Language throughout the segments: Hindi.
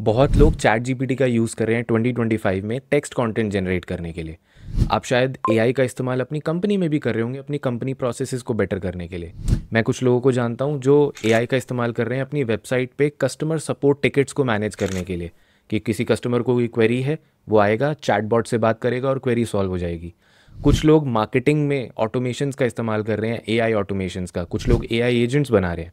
बहुत लोग चैट जीपीटी का यूज़ कर रहे हैं 2025 में टेक्स्ट कंटेंट जनरेट करने के लिए आप शायद एआई का इस्तेमाल अपनी कंपनी में भी कर रहे होंगे अपनी कंपनी प्रोसेसेस को बेटर करने के लिए मैं कुछ लोगों को जानता हूँ जो एआई का इस्तेमाल कर रहे हैं अपनी वेबसाइट पे कस्टमर सपोर्ट टिकट्स को मैनेज करने के लिए कि किसी कस्टमर को कोई क्वेरी है वो आएगा चैट से बात करेगा और क्वेरी सॉल्व हो जाएगी कुछ लोग मार्केटिंग में ऑटोमेशन का इस्तेमाल कर रहे हैं ए ऑटोमेशंस का कुछ लोग ए एजेंट्स बना रहे हैं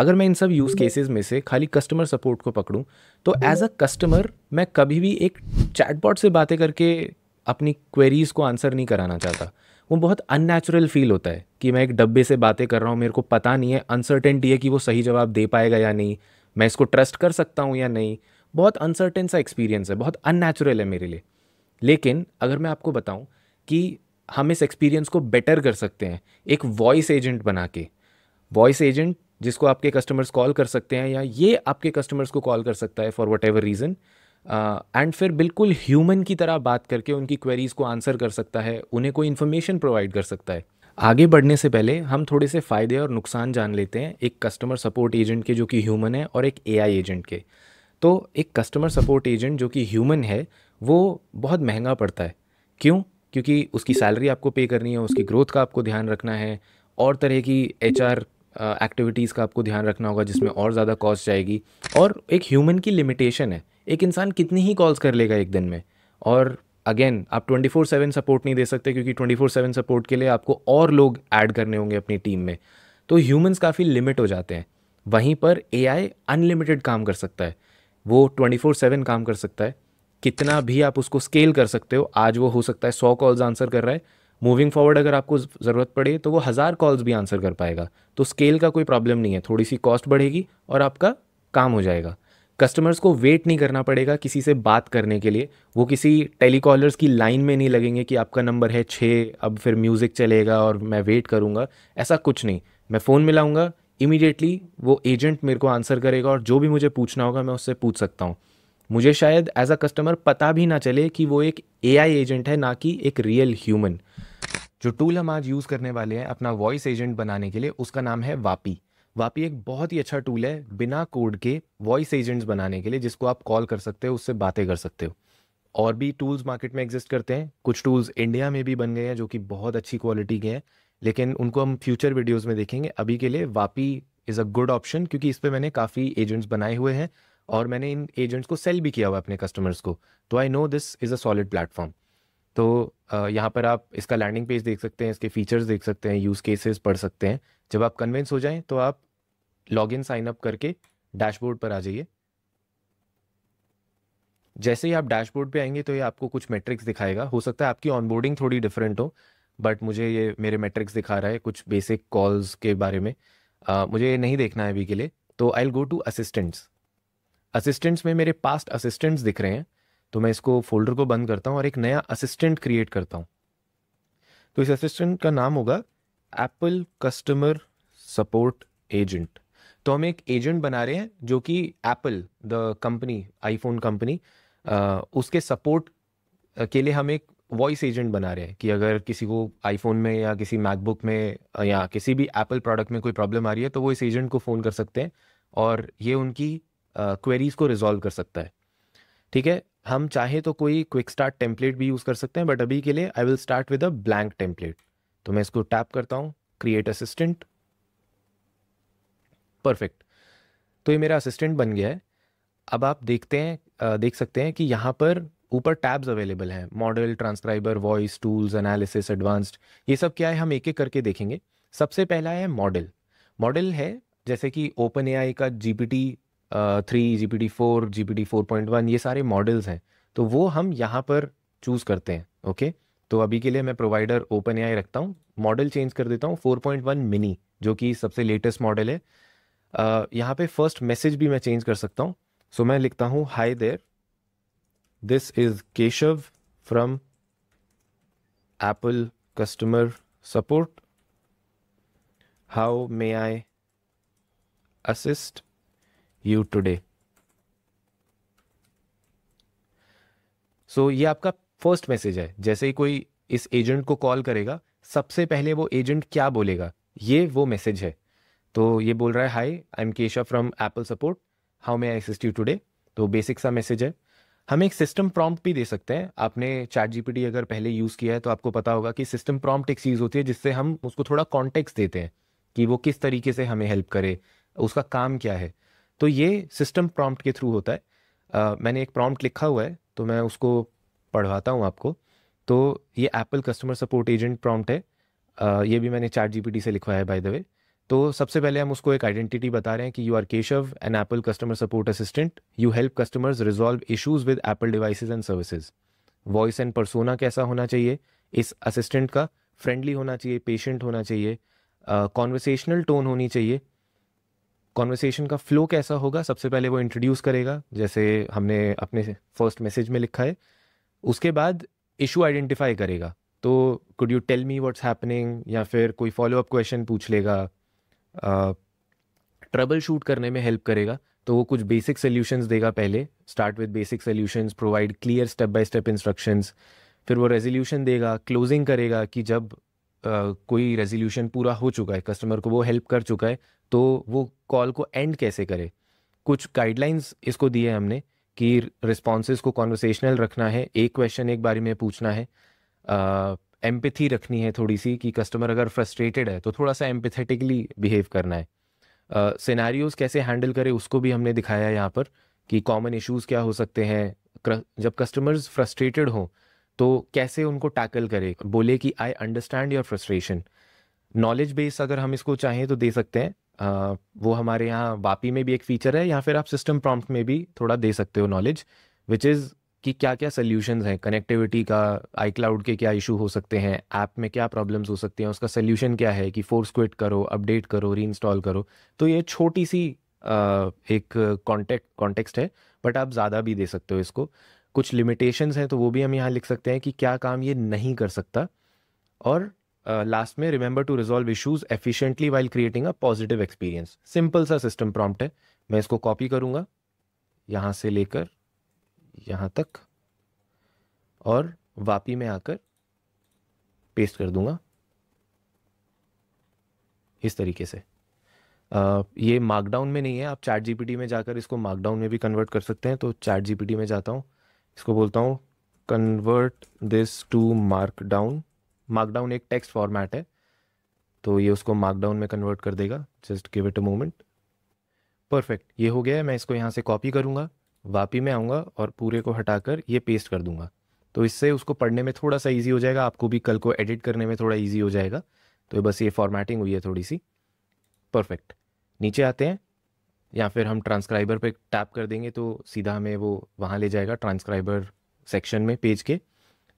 अगर मैं इन सब यूज़ केसेस में से खाली कस्टमर सपोर्ट को पकड़ूँ तो एज अ कस्टमर मैं कभी भी एक चैटबॉट से बातें करके अपनी क्वेरीज़ को आंसर नहीं कराना चाहता वो बहुत अननेचुरल फील होता है कि मैं एक डब्बे से बातें कर रहा हूँ मेरे को पता नहीं है अनसर्टेनटी है कि वो सही जवाब दे पाएगा या नहीं मैं इसको ट्रस्ट कर सकता हूँ या नहीं बहुत अनसर्टेन सा एक्सपीरियंस है बहुत अननेचुरल है मेरे लिए लेकिन अगर मैं आपको बताऊँ कि हम इस एक्सपीरियंस को बेटर कर सकते हैं एक वॉइस एजेंट बना के वॉइस एजेंट जिसको आपके कस्टमर्स कॉल कर सकते हैं या ये आपके कस्टमर्स को कॉल कर सकता है for whatever reason and फिर बिल्कुल ह्यूमन की तरह बात करके उनकी क्वेरीज़ को आंसर कर सकता है उन्हें कोई इन्फॉर्मेशन प्रोवाइड कर सकता है आगे बढ़ने से पहले हम थोड़े से फ़ायदे और नुकसान जान लेते हैं एक कस्टमर सपोर्ट एजेंट के जो कि ह्यूमन है और एक ए एजेंट के तो एक कस्टमर सपोर्ट एजेंट जो कि ह्यूमन है वो बहुत महंगा पड़ता है क्यों क्योंकि उसकी सैलरी आपको पे करनी है उसकी ग्रोथ का आपको ध्यान रखना है और तरह की एच एक्टिविटीज़ का आपको ध्यान रखना होगा जिसमें और ज़्यादा कॉस्ट जाएगी और एक ह्यूमन की लिमिटेशन है एक इंसान कितनी ही कॉल्स कर लेगा एक दिन में और अगेन आप 24 सेवन सपोर्ट नहीं दे सकते क्योंकि 24 सेवन सपोर्ट के लिए आपको और लोग ऐड करने होंगे अपनी टीम में तो ह्यूमंस काफ़ी लिमिट हो जाते हैं वहीं पर ए अनलिमिटेड काम कर सकता है वो 24 सेवन काम कर सकता है कितना भी आप उसको स्केल कर सकते हो आज वो हो सकता है सौ कॉल्स आंसर कर रहा है मूविंग फॉरवर्ड अगर आपको ज़रूरत पड़े तो वो हज़ार कॉल्स भी आंसर कर पाएगा तो स्केल का कोई प्रॉब्लम नहीं है थोड़ी सी कॉस्ट बढ़ेगी और आपका काम हो जाएगा कस्टमर्स को वेट नहीं करना पड़ेगा किसी से बात करने के लिए वो किसी टेलीकॉलर्स की लाइन में नहीं लगेंगे कि आपका नंबर है छः अब फिर म्यूज़िक चलेगा और मैं वेट करूँगा ऐसा कुछ नहीं मैं फ़ोन मिलाऊँगा इमीडिएटली वो एजेंट मेरे को आंसर करेगा और जो भी मुझे पूछना होगा मैं उससे पूछ सकता हूँ मुझे शायद एज अ कस्टमर पता भी ना चले कि वो एक ए एजेंट है ना कि एक रियल ह्यूमन जो टूल हम आज यूज़ करने वाले हैं अपना वॉइस एजेंट बनाने के लिए उसका नाम है वापी वापी एक बहुत ही अच्छा टूल है बिना कोड के वॉइस एजेंट्स बनाने के लिए जिसको आप कॉल कर सकते हो उससे बातें कर सकते हो और भी टूल्स मार्केट में एग्जिस्ट करते हैं कुछ टूल्स इंडिया में भी बन गए हैं जो कि बहुत अच्छी क्वालिटी के हैं लेकिन उनको हम फ्यूचर वीडियोज़ में देखेंगे अभी के लिए Vapi is a good option क्योंकि इस पर मैंने काफ़ी एजेंट्स बनाए हुए हैं और मैंने इन एजेंट्स को सेल भी किया हुआ अपने कस्टमर्स को तो I know this is a solid platform तो यहाँ पर आप इसका लैंडिंग पेज देख सकते हैं इसके फीचर्स देख सकते हैं यूज़ केसेस पढ़ सकते हैं जब आप कन्विंस हो जाएं तो आप लॉग इन साइन अप करके डैशबोर्ड पर आ जाइए जैसे ही आप डैशबोर्ड पे आएंगे तो ये आपको कुछ मेट्रिक्स दिखाएगा हो सकता है आपकी ऑनबोर्डिंग थोड़ी डिफरेंट हो बट मुझे ये मेरे मेट्रिक्स दिखा रहा है कुछ बेसिक कॉल्स के बारे में आ, मुझे ये नहीं देखना है अभी के लिए तो I'll go to assistants assistants में मेरे पास्ट असिस्टेंट्स दिख रहे हैं तो मैं इसको फोल्डर को बंद करता हूँ और एक नया असिस्टेंट क्रिएट करता हूँ तो इस असिस्टेंट का नाम होगा एप्पल कस्टमर सपोर्ट एजेंट तो हम एक एजेंट बना रहे हैं जो कि Apple the company iPhone company उसके सपोर्ट के लिए हम एक वॉइस एजेंट बना रहे हैं कि अगर किसी को आईफोन में या किसी मैकबुक में या किसी भी एप्पल प्रोडक्ट में कोई प्रॉब्लम आ रही है तो वो इस एजेंट को फ़ोन कर सकते हैं और ये उनकी क्वेरीज़ को रिजॉल्व कर सकता है ठीक है हम चाहे तो कोई क्विक स्टार्ट टेम्पलेट भी यूज़ कर सकते हैं बट अभी के लिए I will start with a blank template तो मैं इसको टैप करता हूँ क्रिएट असिस्टेंट परफेक्ट तो ये मेरा असिस्टेंट बन गया है अब आप देखते हैं देख सकते हैं कि यहाँ पर ऊपर टैब्स अवेलेबल हैं model transcriber voice tools analysis advanced ये सब क्या है हम एक एक करके देखेंगे सबसे पहला है मॉडल मॉडल है जैसे कि ओपन ए का GPT three G P T four G P T four point one ये सारे मॉडल्स हैं तो वो हम यहाँ पर चूज़ करते हैं ओके तो अभी के लिए मैं प्रोवाइडर ओपन ए रखता हूँ मॉडल चेंज कर देता हूँ फोर पॉइंट वन मिनी जो कि सबसे लेटेस्ट मॉडल है यहाँ पे फर्स्ट मैसेज भी मैं चेंज कर सकता हूँ सो मैं लिखता हूँ hi there this is Keshav from Apple customer support how may I assist you today so ये आपका फर्स्ट मैसेज है जैसे ही कोई इस एजेंट को कॉल करेगा सबसे पहले वो एजेंट क्या बोलेगा ये वो मैसेज है तो ये बोल रहा है hi I am Keshav from Apple support how may I assist you today तो बेसिक सा मैसेज है हम एक सिस्टम प्रॉम्प्ट भी दे सकते हैं आपने चैट जीपीटी अगर पहले यूज़ किया है तो आपको पता होगा कि सिस्टम प्रॉम्प्ट एक चीज़ होती है जिससे हम उसको थोड़ा कॉन्टेक्स्ट देते हैं कि वो किस तरीके से हमें हेल्प करे उसका काम क्या है तो ये सिस्टम प्रॉम्प्ट के थ्रू होता है uh, मैंने एक प्रॉम्प्ट लिखा हुआ है तो मैं उसको पढ़वाता हूँ आपको तो ये Apple customer support agent prompt है uh, ये भी मैंने चैट जीपीटी से लिखवाया है बाय द वे तो सबसे पहले हम उसको एक आइडेंटिटी बता रहे हैं कि you are Keshav an Apple customer support assistant you help customers resolve issues with Apple devices and services voice and persona कैसा होना चाहिए इस असिस्टेंट का फ्रेंडली होना चाहिए पेशेंट होना चाहिए कॉन्वर्सेशनल uh, टोन होनी चाहिए कॉन्वर्सेशन का फ्लो कैसा होगा सबसे पहले वो इंट्रोड्यूस करेगा जैसे हमने अपने फर्स्ट मैसेज में लिखा है उसके बाद इशू आइडेंटिफाई करेगा तो could you tell me what's happening या फिर कोई फॉलो अप क्वेश्चन पूछ लेगा ट्रबल uh, शूट करने में हेल्प करेगा तो वो कुछ बेसिक सोल्यूशंस देगा पहले start with basic solutions provide clear step by step instructions फिर वो रेजोल्यूशन देगा क्लोजिंग करेगा कि जब Uh, कोई रेजोल्यूशन पूरा हो चुका है कस्टमर को वो हेल्प कर चुका है तो वो कॉल को एंड कैसे करे कुछ गाइडलाइंस इसको दिए हमने कि रिस्पॉन्सेज को कॉन्वर्सेशनल रखना है एक क्वेश्चन एक बारे में पूछना है एम्पथी रखनी है थोड़ी सी कि कस्टमर अगर फ्रस्ट्रेटेड है तो थोड़ा सा एम्पथेटिकली बिहेव करना है सिनेरियोज uh, कैसे हैंडल करें उसको भी हमने दिखाया यहाँ पर कि कॉमन इश्यूज क्या हो सकते हैं जब कस्टमर्स फ्रस्ट्रेटेड हों तो कैसे उनको टैकल करें बोले कि I understand your frustration knowledge base अगर हम इसको चाहें तो दे सकते हैं वो हमारे यहाँ वापी में भी एक फीचर है या फिर आप सिस्टम प्रॉम्प्ट में भी थोड़ा दे सकते हो नॉलेज विच इज़ कि क्या क्या सोल्यूशंस हैं कनेक्टिविटी का आई क्लाउड के क्या इशू हो सकते हैं ऐप में क्या प्रॉब्लम्स हो सकते हैं उसका सोल्यूशन क्या है कि फोर्स क्विट करो अपडेट करो री करो तो ये छोटी सी एक कॉन्टेक्ट कॉन्टेक्स्ट है बट आप ज़्यादा भी दे सकते हो इसको कुछ लिमिटेशंस हैं तो वो भी हम यहाँ लिख सकते हैं कि क्या काम ये नहीं कर सकता और लास्ट uh, में remember to resolve issues efficiently while creating a positive experience simple सा सिस्टम प्रॉम्प्ट है मैं इसको कॉपी करूँगा यहाँ से लेकर यहाँ तक और वापी में आकर पेस्ट कर दूंगा इस तरीके से आ, ये मार्कडाउन में नहीं है आप चैट जीपीटी में जाकर इसको मार्कडाउन में भी कन्वर्ट कर सकते हैं तो चैट जीपीटी में जाता हूँ इसको बोलता हूँ convert this to markdown markdown एक टेक्स्ट फॉर्मेट है तो ये उसको मार्कडाउन में कन्वर्ट कर देगा just give it a moment perfect ये हो गया है मैं इसको यहाँ से कॉपी करूँगा वापी में आऊँगा और पूरे को हटाकर ये पेस्ट कर दूँगा तो इससे उसको पढ़ने में थोड़ा सा ईजी हो जाएगा आपको भी कल को एडिट करने में थोड़ा ईजी हो जाएगा तो बस ये फॉर्मेटिंग हुई है थोड़ी सी परफेक्ट नीचे आते हैं या फिर हम ट्रांसक्राइबर पे टैप कर देंगे तो सीधा हमें वो वहाँ ले जाएगा ट्रांसक्राइबर सेक्शन में पेज के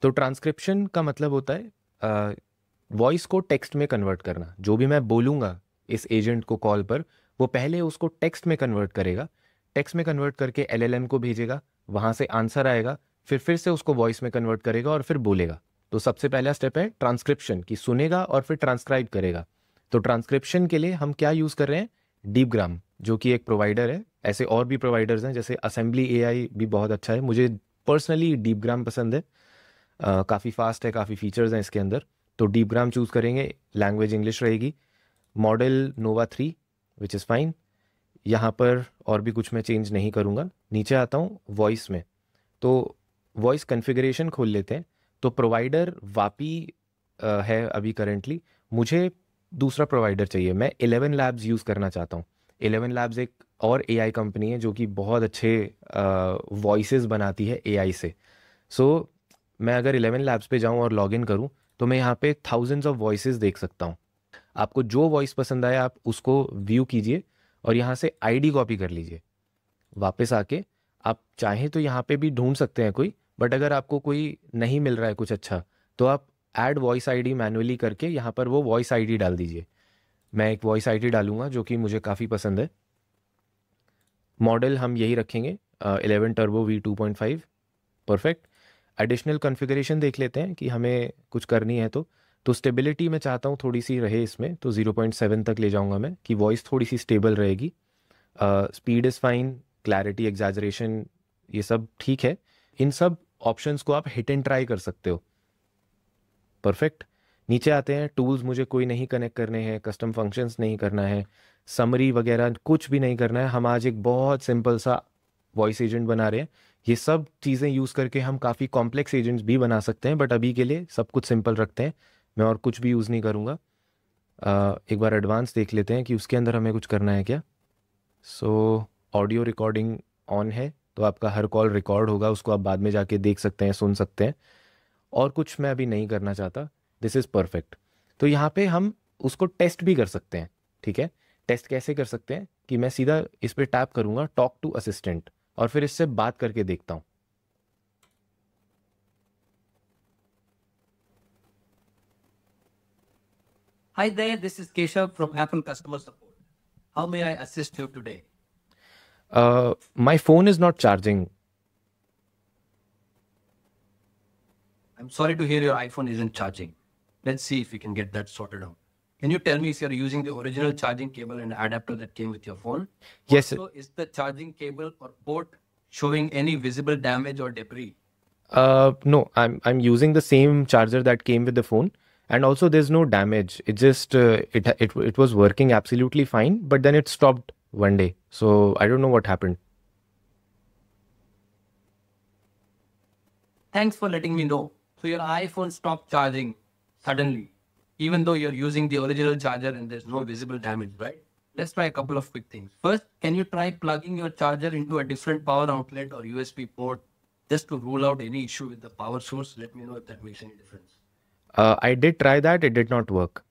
तो ट्रांसक्रिप्शन का मतलब होता है वॉइस को टेक्स्ट में कन्वर्ट करना जो भी मैं बोलूँगा इस एजेंट को कॉल पर वो पहले उसको टेक्स्ट में कन्वर्ट करेगा टेक्स्ट में कन्वर्ट करके एलएलएम को भेजेगा वहाँ से आंसर आएगा फिर फिर से उसको वॉइस में कन्वर्ट करेगा और फिर बोलेगा तो सबसे पहला स्टेप है ट्रांसक्रिप्शन कि सुनेगा और फिर ट्रांसक्राइब करेगा तो ट्रांसक्रिप्शन के लिए हम क्या यूज़ कर रहे हैं डीप जो कि एक प्रोवाइडर है ऐसे और भी प्रोवाइडर्स हैं जैसे असेंबली ए भी बहुत अच्छा है मुझे पर्सनली डीप ग्राम पसंद है काफ़ी फास्ट है काफ़ी फीचर्स हैं इसके अंदर तो डीप ग्राम चूज़ करेंगे लैंग्वेज इंग्लिश रहेगी model Nova three which is fine यहाँ पर और भी कुछ मैं चेंज नहीं करूँगा नीचे आता हूँ वॉइस में तो वॉइस कन्फिग्रेशन खोल लेते हैं तो प्रोवाइडर वापी है अभी करेंटली मुझे दूसरा प्रोवाइडर चाहिए मैं एलेवन लैब्स यूज़ करना चाहता हूँ एलेवन लैब्स एक और ए कंपनी है जो कि बहुत अच्छे वॉइस बनाती है ए से सो so, मैं अगर इलेवन लैब्स पे जाऊँ और लॉग इन करूँ तो मैं यहाँ पे थाउजेंड्स ऑफ वॉइसेस देख सकता हूँ आपको जो वॉइस पसंद आए आप उसको व्यू कीजिए और यहाँ से आईडी कॉपी कर लीजिए वापस आके आप चाहें तो यहाँ पे भी ढूंढ सकते हैं कोई बट अगर आपको कोई नहीं मिल रहा है कुछ अच्छा तो आप एड वॉइस डी मैनुअली करके यहाँ पर वो वॉइस डी डाल दीजिए मैं एक वॉइस डी डालूंगा जो कि मुझे काफ़ी पसंद है मॉडल हम यही रखेंगे Eleven turbo v two point five perfect additional configuration देख लेते हैं कि हमें कुछ करनी है तो तो स्टेबिलिटी मैं चाहता हूँ थोड़ी सी रहे इसमें तो 0.7 तक ले जाऊँगा मैं कि वॉइस थोड़ी सी स्टेबल रहेगी speed is fine clarity exaggeration ये सब ठीक है इन सब ऑप्शंस को आप हिट एंड ट्राई कर सकते हो परफेक्ट नीचे आते हैं टूल्स मुझे कोई नहीं कनेक्ट करने हैं कस्टम फंक्शंस नहीं करना है समरी वगैरह कुछ भी नहीं करना है हम आज एक बहुत सिंपल सा वॉइस एजेंट बना रहे हैं ये सब चीज़ें यूज़ करके हम काफ़ी कॉम्प्लेक्स एजेंट्स भी बना सकते हैं बट अभी के लिए सब कुछ सिंपल रखते हैं मैं और कुछ भी यूज़ नहीं करूँगा एक बार एडवांस देख लेते हैं कि उसके अंदर हमें कुछ करना है क्या सो ऑडियो रिकॉर्डिंग ऑन है तो आपका हर कॉल रिकॉर्ड होगा उसको आप बाद में जाके देख सकते हैं सुन सकते हैं और कुछ मैं अभी नहीं करना चाहता दिस इज़ परफेक्ट तो यहाँ पे हम उसको टेस्ट भी कर सकते हैं ठीक है टेस्ट कैसे कर सकते हैं कि मैं सीधा इस पर टैप करूँगा टॉक टू असिस्टेंट और फिर इससे बात करके देखता हूँ Hi there, this is Keshav from Apple Customer Support. How may I assist you today? Uh, my phone is not charging. I'm sorry to hear your iPhone isn't charging. Let's see if we can get that sorted out. Can you tell me if you're using the original charging cable and adapter that came with your phone? Yes. Also, is the charging cable or port showing any visible damage or debris? Uh, no, I'm I'm using the same charger that came with the phone, and also there's no damage. It just uh, it it it was working absolutely fine, but then it stopped one day. So I don't know what happened. Thanks for letting me know. So your iPhone stopped charging suddenly even though you're using the original charger and there's no visible damage, right? Let's try a couple of quick things. First, can you try plugging your charger into a different power outlet or USB port just to rule out any issue with the power source? Let me know if that makes any difference. Uh, I did try that. It did not work.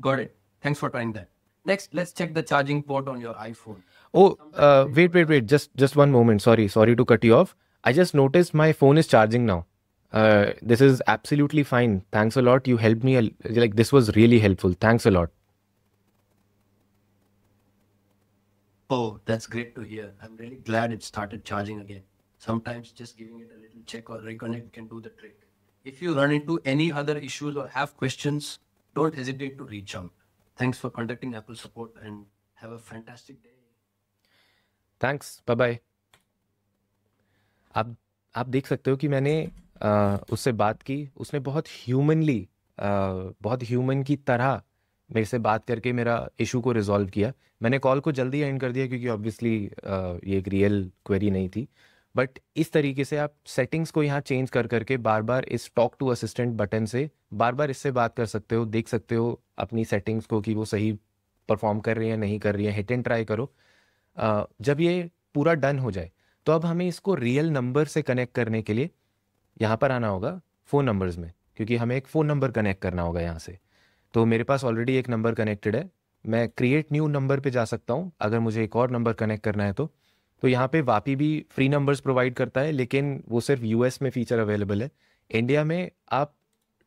Got it. Thanks for trying that. Next, let's check the charging port on your iPhone. Oh, uh, wait, wait, wait. Just, just one moment. Sorry, sorry to cut you off. I just noticed my phone is charging now. Uh, this is absolutely fine. Thanks a lot. You helped me. Like, this was really helpful. Thanks a lot. Oh, that's great to hear. I'm really glad it started charging again. Sometimes just giving it a little check or reconnect can do the trick. If you run into any other issues or have questions, don't hesitate to reach out. Thanks for contacting Apple support and have a fantastic day. Thanks. Bye bye. आप आप देख सकते हो कि मैंने आ, उससे बात की उसने बहुत ह्यूमनली बहुत ह्यूमन की तरह मेरे से बात करके मेरा इशू को रिजॉल्व किया मैंने कॉल को जल्दी एंड कर दिया क्योंकि ऑब्वियसली ये एक रियल क्वेरी नहीं थी बट इस तरीके से आप सेटिंग्स को यहाँ चेंज कर करके बार बार इस टॉक टू असिस्टेंट बटन से बार बार इससे बात कर सकते हो देख सकते हो अपनी सेटिंग्स को कि वो सही परफॉर्म कर रही है नहीं कर रही है हिट एंड ट्राई करो जब ये पूरा डन हो जाए तो अब हमें इसको रियल नंबर से कनेक्ट करने के लिए यहाँ पर आना होगा फ़ोन नंबर्स में क्योंकि हमें एक फ़ोन नंबर कनेक्ट करना होगा यहाँ से तो मेरे पास ऑलरेडी एक नंबर कनेक्टेड है मैं क्रिएट न्यू नंबर पे जा सकता हूँ अगर मुझे एक और नंबर कनेक्ट करना है तो तो यहाँ पे वापी भी फ्री नंबर्स प्रोवाइड करता है लेकिन वो सिर्फ यूएस में फ़ीचर अवेलेबल है इंडिया में आप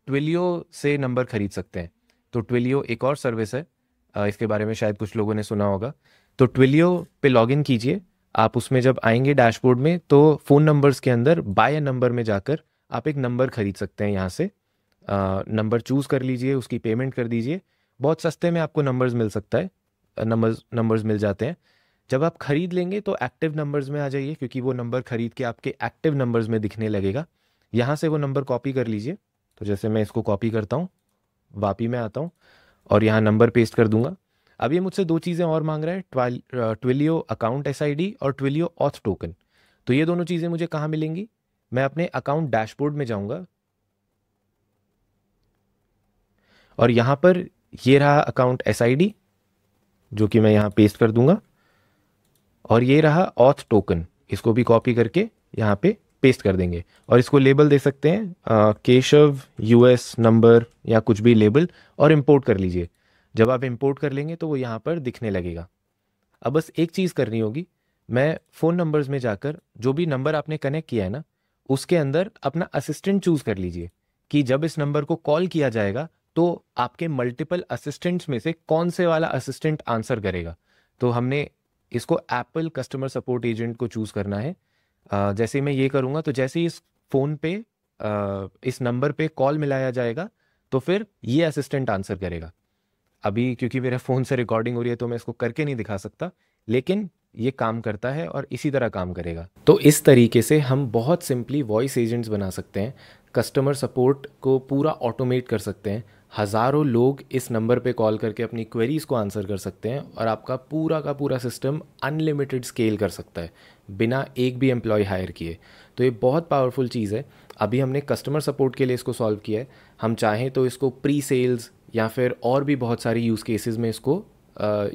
ट्विलियो से नंबर खरीद सकते हैं तो ट्विलियो एक और सर्विस है इसके बारे में शायद कुछ लोगों ने सुना होगा तो ट्विलियो पे लॉग कीजिए आप उसमें जब आएंगे डैशबोर्ड में तो फ़ोन नंबर्स के अंदर बाय नंबर में जाकर आप एक नंबर खरीद सकते हैं यहाँ से नंबर चूज़ कर लीजिए उसकी पेमेंट कर दीजिए बहुत सस्ते में आपको नंबर्स मिल सकता है नंबर्स नंबर्स मिल जाते हैं जब आप ख़रीद लेंगे तो एक्टिव नंबर्स में आ जाइए क्योंकि वो नंबर ख़रीद के आपके एक्टिव नंबर्स में दिखने लगेगा यहाँ से वो नंबर कॉपी कर लीजिए तो जैसे मैं इसको कॉपी करता हूँ वापी में आता हूँ और यहाँ नंबर पेस्ट कर दूँगा अब ये मुझसे दो चीज़ें और मांग रहा है ट्विलियो अकाउंट एस और ट्विलियो ऑथ टोकन तो ये दोनों चीज़ें मुझे कहाँ मिलेंगी मैं अपने अकाउंट डैशबोर्ड में जाऊँगा और यहाँ पर ये रहा अकाउंट एस जो कि मैं यहाँ पेस्ट कर दूंगा और ये रहा ऑथ टोकन इसको भी कॉपी करके यहाँ पे पेस्ट कर देंगे और इसको लेबल दे सकते हैं केशव यूएस नंबर या कुछ भी लेबल और इंपोर्ट कर लीजिए जब आप इम्पोर्ट कर लेंगे तो वो यहाँ पर दिखने लगेगा अब बस एक चीज़ करनी होगी मैं फ़ोन नंबर्स में जाकर जो भी नंबर आपने कनेक्ट किया है ना उसके अंदर अपना असिस्टेंट चूज़ कर लीजिए कि जब इस नंबर को कॉल किया जाएगा तो आपके मल्टीपल असिस्टेंट्स में से कौन से वाला असिस्टेंट आंसर करेगा तो हमने इसको एप्पल कस्टमर सपोर्ट एजेंट को चूज़ करना है जैसे मैं ये करूँगा तो जैसे इस फ़ोन पे इस नंबर पे कॉल मिलाया जाएगा तो फिर ये असिस्टेंट आंसर करेगा अभी क्योंकि मेरे फ़ोन से रिकॉर्डिंग हो रही है तो मैं इसको करके नहीं दिखा सकता लेकिन ये काम करता है और इसी तरह काम करेगा तो इस तरीके से हम बहुत सिंपली वॉइस एजेंट्स बना सकते हैं कस्टमर सपोर्ट को पूरा ऑटोमेट कर सकते हैं हज़ारों लोग इस नंबर पे कॉल करके अपनी क्वेरीज़ को आंसर कर सकते हैं और आपका पूरा का पूरा सिस्टम अनलिमिटेड स्केल कर सकता है बिना एक भी एम्प्लॉय हायर किए तो ये बहुत पावरफुल चीज़ है अभी हमने कस्टमर सपोर्ट के लिए इसको सॉल्व किया है हम चाहें तो इसको प्री सेल्स या फिर और भी बहुत सारी यूज़ केसेस में इसको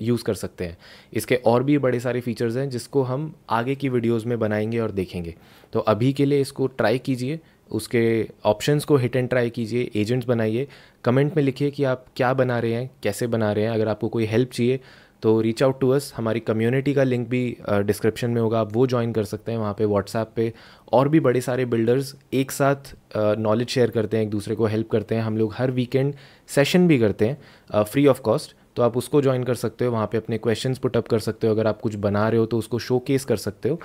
यूज़ कर सकते हैं इसके और भी बड़े सारे फीचर्स हैं जिसको हम आगे की वीडियोस में बनाएंगे और देखेंगे तो अभी के लिए इसको ट्राई कीजिए उसके ऑप्शंस को हिट एंड ट्राई कीजिए एजेंट्स बनाइए कमेंट में लिखिए कि आप क्या बना रहे हैं कैसे बना रहे हैं अगर आपको कोई हेल्प चाहिए तो रीच आउट टू अस हमारी कम्युनिटी का लिंक भी डिस्क्रिप्शन uh, में होगा आप वो ज्वाइन कर सकते हैं वहाँ पे व्हाट्सएप पे और भी बड़े सारे बिल्डर्स एक साथ नॉलेज uh, शेयर करते हैं एक दूसरे को हेल्प करते हैं हम लोग हर वीकेंड सेशन भी करते हैं फ्री ऑफ कॉस्ट तो आप उसको ज्वाइन कर सकते हो वहाँ पे अपने क्वेश्चंस पुट अप कर सकते हो अगर आप कुछ बना रहे हो तो उसको शो कर सकते हो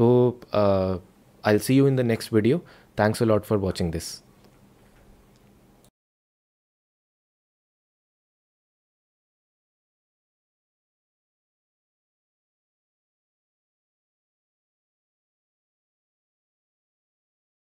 तो I see you in the next video thanks a lot for watching this